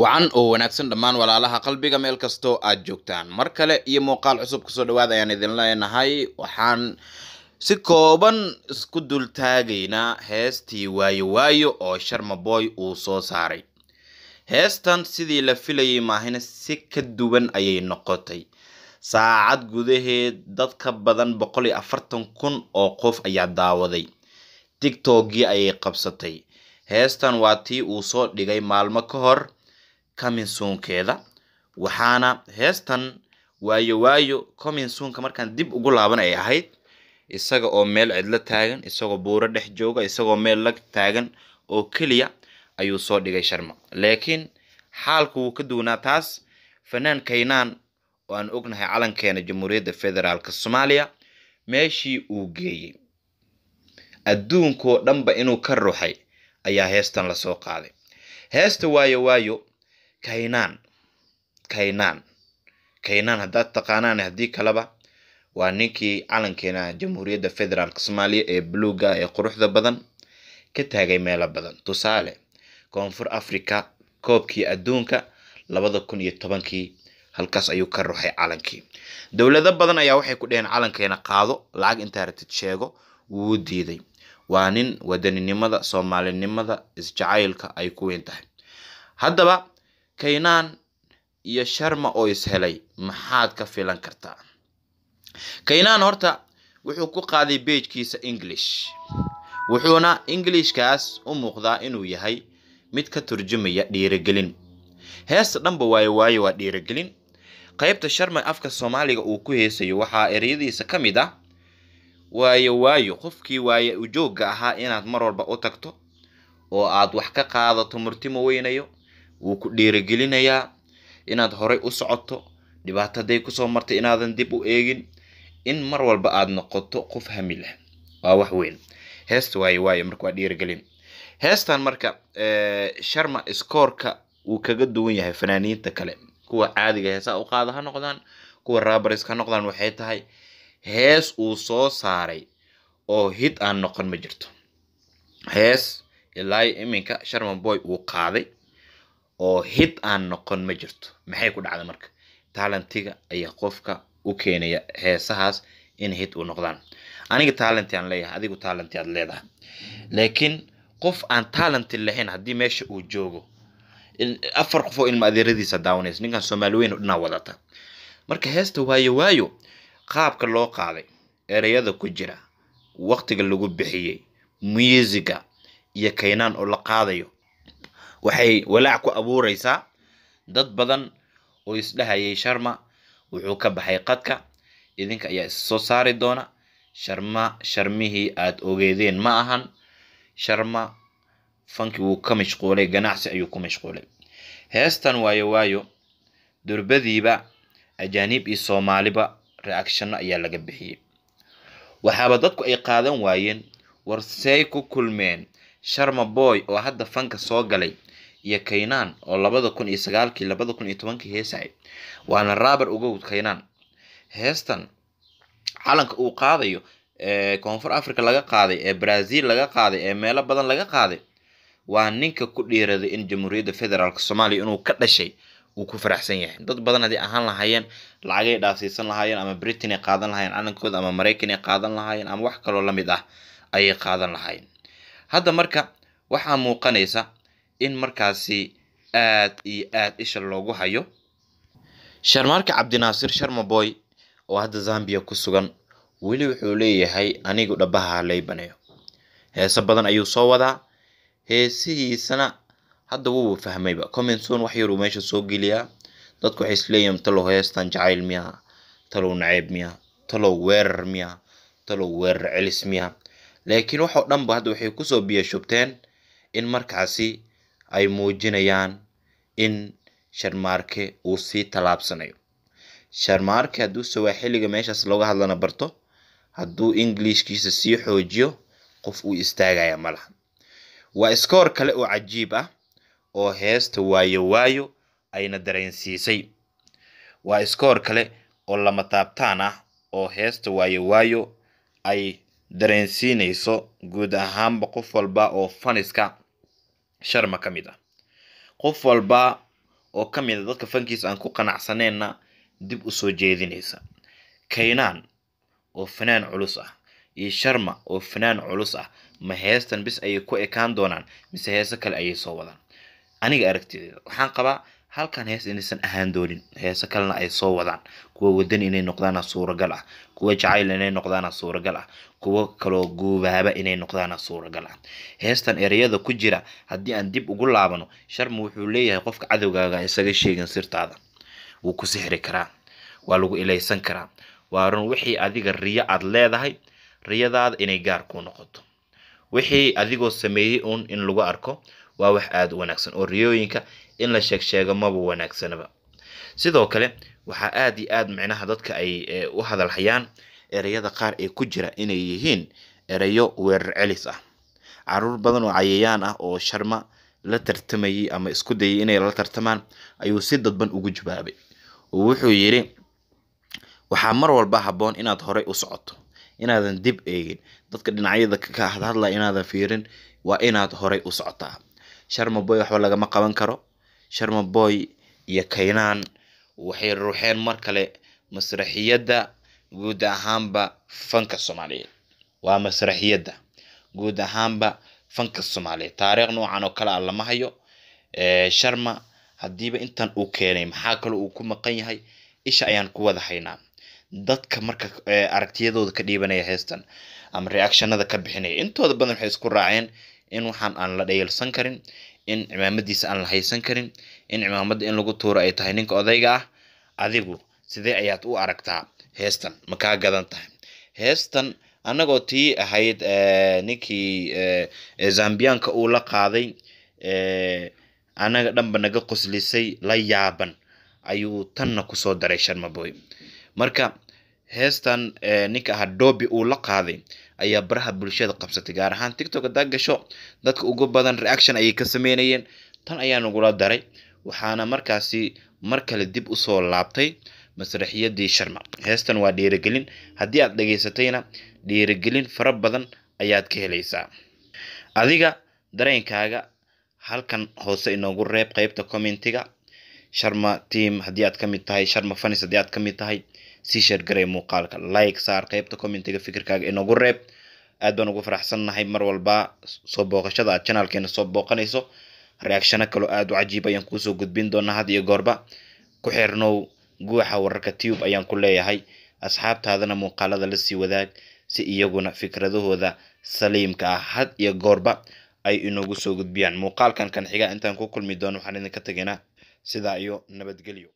wacan oo wanaagsan dhammaan walaalaha qalbiga meel kastoo aad joogtaan mar kale iyo muuqaal cusub kusoo dhawaad ayaan idin leenahay waxaan si kooban isku dultaagaynaa heestii waayo waayo oo sharma boy uu soo saaray heestan sidii la filayay maahina si ka duwan ayay noqotay saacad gudaheed dad ka badan boqol iyo afartan kun oo qof ayaa daawaday tiktokgii ayay qabsatay heestan waa tii uu soo dhigay maalmo ka hor kaminsuunkeeda waxaana heestan waayo waayo kaminsuunka markaan dib ugu ay ahayd isaga oo meel cidlo taagan isagoo buuro dhex jooga isagoo meel la taagan oo keliya ayuu soo dhigay sharma laakiin xaalku wuu ka duwanaa taas fanaan kaynaan oo aan ognahay calankeena jamhuuriyadda federaalka soomaaliya meeshii uu geeyey adduunkaoo dhanba inuu ka ruxay ayaa heestan lasoo qaaday heesta waayo waayo kaynaan kaynaan kaynaan haddaad taqaanaan haddii kaleba waa ninkii calankeena jamhuuriyadda federaalk soomaaliya ee buluuga ee quruxda badan ka taagay meelo badan tusaale koonfur africa koobkii adduunka labada kun iyo tobankii halkaas ayuu ka ruxay calankii dowlado badan ayaa waxay ku dheheen calankeena qaado lacag intaa ratid sheego wuu diiday waa nin wadaninimada soomaalinimada isjacaylka ay ku weyn tahay haddaba kaynaan iyo Sharma oo ishelay maxaad ka filan kartaa kaynaan horta wuxuu ku qaaday beejkiisa kiisa English wuxuuna Englishkaas u muuqdaa inuu yahay mid ka turjumaya dhiiragelin heesta dhanba waayo waayo waa dhiiragelin qaybta Sharma afka Soomaaliga uu ku heesayo waxaa ereyadiisa ka mid ah waayo waayo qofkii waaye ujoogga ahaa inaad mar walba u tagto oo aad wax ka qaadato murtimo weynayo wuu ku dhiirigelinayaa inaad horay u socoto dhibaataday kusoo martay inaadan dib u eegin in mar walba aad noqoto qof hami leh waa wax weyn heesta waaye waaye marka waa dhiirigelin heestan marka sharma scoorka wuu kaga duwan yahay fanaaniinta kale kuwa caadiga heesaa ah u qaada ha noqdaan kuwa raabarisk ha noqdaan waxay tahay hees uu soo saaray oo hid aan noqon ma jirto hees ilaa iminka sharman boy uu qaaday oo hid aan noqon ma jirto maxay ku dhacday marka taalantiga ayaa qofka u keenaya heesahaas in hid u noqdaan aniga taalanti aan leeyahay adigu taalanti aad leedahay laakiin qof aan taalanti lahayn haddii meesha uu joogo afar qofoo ilma adeeradiisa daawanaysa ninkan soomaali weyn dhinaa wadata marka heesta waayo waayo qaabka loo qaaday ereyada ku jira waqtiga lagu bixiyey muisiga iyo kaynaan oo la qaadayo waxay walaac ku abuuraysaa dad badan oo isdhahayay sharma wuxuu ka baxay qadka idinka ayaa is soo saari doona sharma sharmihii aad ogeedeen ma ahan sharma fanki wuu ka mashquulay ganacsi ayuu ku mashquulay heestan waayo waayo durbadiiba ajaaniib iyo soomaaliba reacshanno ayaa laga bixiyey waxaaba dadku ay qaadan waayeen warsey ku kulmeen sharma boy oo hadda fanka soo galay iyo kaynaan oo labada kun iyo sagaalkii labada kun iyo tobankii heesacay waana raaber ugowd kaynaan heestan calanka uu qaadayo ee koonfur africa laga qaaday ee brazil laga qaaday ee meelo badan laga qaaday waa ninka ku dhiiraday in jamhuuriyadda federaalk soomaaliya inuu ka dhashay uu ku faraxsan yahay dad badan haddii ahaan lahaayeen lacagay dhaasiisan lahaayeen ama britain qaadan lahaayeen calankooda ama maraykan qaadan lahaayeen ama wax kaloo la mid ah ayay qaadan lahaayeen hadda marka waxaa muuqanaysa in markaasi aad iyo aad isha loogu hayo sharmaarka cabdinaasir sharmaboy oo hadda zambiya ku sugan weli wuxuu leeyahay anigu dhabaha haleybaneyo heeso badan ayuu soo wadaa heesihiisana hadda wuu fahmayba commenson wax yaruu meesha soo geliyaa dadku waxay isleeyihin talow heestan jacayl miyaa talow naceeb miyaa talow weerar miyaa talow weerar celis miyaa laakiin waxoo dhanba hadda waxay kusoo biyashubteen in markaasi ay muujinayaan in Sharmaarke uu sii tallaabsanayo. Sharmaarke hadduu sawaaxiliga meeshaas looga hadlana barto hadduu Englishkiisa sii xoojiyo qof uu istaagaya malaha waa iskoor kale oo cajiib ah oo heesta waayo waayo ayna dareensiisay waa iskoor kale oo lama taabtaan ah oo heesta waayo waayo ay dareensiinayso guud ahaanba qof walba oo faniska sharma ka mid ah qof walba oo ka mid a ah dadka fankiisa aan ku qanacsaneenna dib usoo jeedinaysa kaynaan oo fanaan culus ah iyo sharma oo fanaan culus ah ma heestan bis ayay ku ekaan doonaan mise heese kale ayay soo wadaan aniga aragtideeda waxaan qabaa halkan hees inaysan ahaan doonin heeso kalena ay soo wadaan kuwa wadan inay noqdaana suuragal ah kuwa jacayl inay noqdaana suuragal ah kuwa kaloo guubaaba inay noqdaana suuragal ah heestan ereyada ku jira haddii aan dib ugu laabano sharma wuxuu leeyahay qofka cadowgaaga ah isaga sheegin sirtaada wuu ku sixri karaa waa lagu ilaysan karaa waa run wixii adiga riyo aada leedahay riyadaada inay gaar kuu noqoto wixii adigoo sameeyey un in lagu arko waa wax aada u wanaagsan oo riyooyinka in la sheegsheego maba wanaagsanaba sidoo kale waxaa aad iyo aad micnaha dadka ay e, u hadalhayaan ereyada qaar ee ku jira inay yihiin ereyo weerar celis ah caruur badan oo cayayaan ah oo sharma la tartamayay ama isku dayay inay la tartamaan ayuu si dadban ugu jawaabay oo wuxuu yidhi waxaa mar walba haboon inaad horey u socoto inaadan dib eegin dadka dhinacyada ka hadhadlaya inaadan fiirin waa inaad horey u socotaa sharma boy waxba lagama qaban karo sharma boy iyo Kaynan waxay ruuxeen mar kale masraxiyadda guud ahaanba fanka Soomaaliyeed waa masraxiyadda guud ahaanba fanka Soomaaliyeed taariikh noocan oo kale ah lama hayo Sharma hadiiba intan uu keenay maxaa kale uu ku maqan yahay isha ayaan ku wada haynaa dadka marka aragtiyadooda ka dhiibanaya heestan ama reactionada ka bixinaya intooda badan waxay isku raaceen in waxaan aan la dhayalsan karin in cimaamadiisa aan la haysan karin in cimaamada in lagu tuuro ay tahay ninka odayga ah adigu sidee ayaad u aragtaa heestan makaa gadan tahay heestan annagoo tii ahayd eh, ninkii eh, zambiyanka uu la qaaday eh, annaga dhanba naga qoslisay la yaaban ayuu tanna kusoo daray sharmaboy marka heestan eh, ninka ahaa dobi uu la qaaday ayaa baraha bulshada qabsatay gaar ahaan tictok haddaa gasho dadka ugu badan reaction ayay ka sameynayeen tan ayaa nagula daray waxaana markaasi mar kale dib usoo laabtay masraxiyadii sharma heestan waa dhiirigelin haddii aad dhegaysatayna dhiirigelin fara badan ayaad ka helaysaa adiga dareenkaaga halkan hoose inoogu reeb qaybta commentiga sharma team haddii aad ka mid tahay sharma fanis haddii aad ka mid tahay sii sheergaree muuqaalka like saar qeybta commentiga fikirkaaga inoogu reeb aad baan ugu faraxsannahay mar walba soo booqashada aad janaalkeena soo booqanayso reacshano kaloo aad u cajiib ayaan kuusoo gudbin doonaa had iyo goorba ku xirnow guuxa wararka tube ayaan ku leeyahay asxaabtaadana muuqaalada la sii wadaag si iyaguna fikradahooda saliimka ah had iyo goorba ay inoogu soo gudbiyaan muuqaalkan kanxiga xiga intaan ku kulmi doono waxaan idinka tegaynaa sidaa iyo nabadgelyo